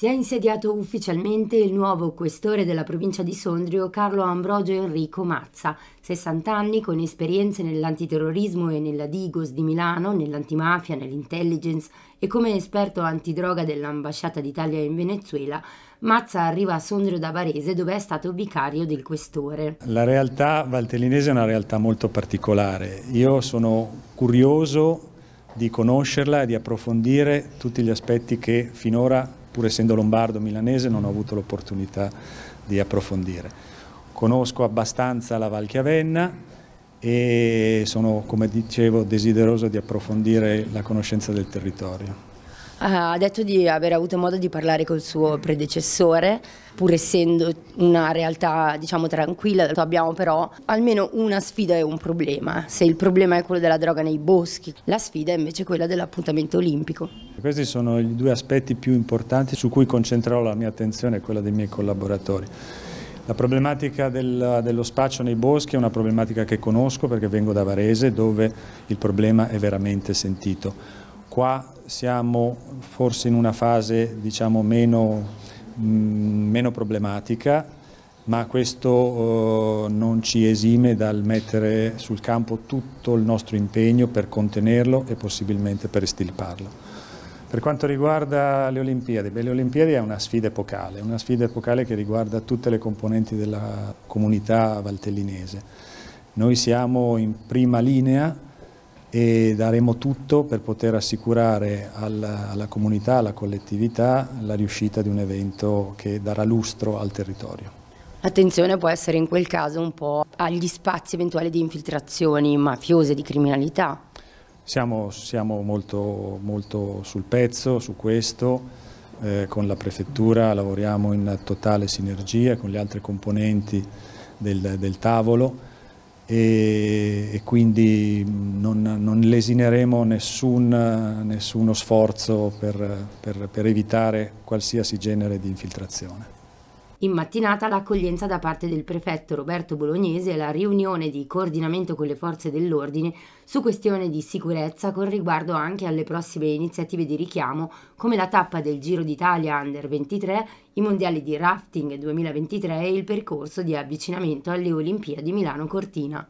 si è insediato ufficialmente il nuovo questore della provincia di Sondrio Carlo Ambrogio Enrico Mazza, 60 anni con esperienze nell'antiterrorismo e nella Digos di Milano, nell'antimafia, nell'intelligence e come esperto antidroga dell'ambasciata d'Italia in Venezuela, Mazza arriva a Sondrio da Varese dove è stato vicario del questore. La realtà valtellinese è una realtà molto particolare. Io sono curioso di conoscerla e di approfondire tutti gli aspetti che finora pur essendo lombardo milanese non ho avuto l'opportunità di approfondire. Conosco abbastanza la Val Chiavenna e sono, come dicevo, desideroso di approfondire la conoscenza del territorio. Eh, ha detto di aver avuto modo di parlare col suo predecessore, pur essendo una realtà diciamo tranquilla, abbiamo però almeno una sfida e un problema. Se il problema è quello della droga nei boschi, la sfida è invece quella dell'appuntamento olimpico. Questi sono i due aspetti più importanti su cui concentrerò la mia attenzione e quella dei miei collaboratori. La problematica del, dello spaccio nei boschi è una problematica che conosco perché vengo da Varese dove il problema è veramente sentito. Qua siamo forse in una fase diciamo, meno, mh, mm, meno problematica, ma questo eh, non ci esime dal mettere sul campo tutto il nostro impegno per contenerlo e possibilmente per estirparlo. Per quanto riguarda le Olimpiadi, beh, le Olimpiadi è una sfida epocale, una sfida epocale che riguarda tutte le componenti della comunità valtellinese. Noi siamo in prima linea e daremo tutto per poter assicurare alla, alla, comunità, alla collettività la riuscita di un evento che darà lustro al territorio. L'attenzione può essere in quel caso un po' agli spazi eventuali di infiltrazioni mafiose, di criminalità? Siamo, siamo molto, molto, sul pezzo su questo, eh, con la prefettura lavoriamo in totale sinergia con le altre componenti del, del tavolo e, e quindi non, non lesineremo nessun, nessuno sforzo per, per, per evitare qualsiasi genere di infiltrazione. In mattinata l'accoglienza da parte del prefetto Roberto Bolognese e la riunione di coordinamento con le forze dell'ordine su questione di sicurezza con riguardo anche alle prossime iniziative di richiamo come la tappa del Giro d'Italia Under 23, i mondiali di rafting 2023 e il percorso di avvicinamento alle Olimpiadi Milano Cortina.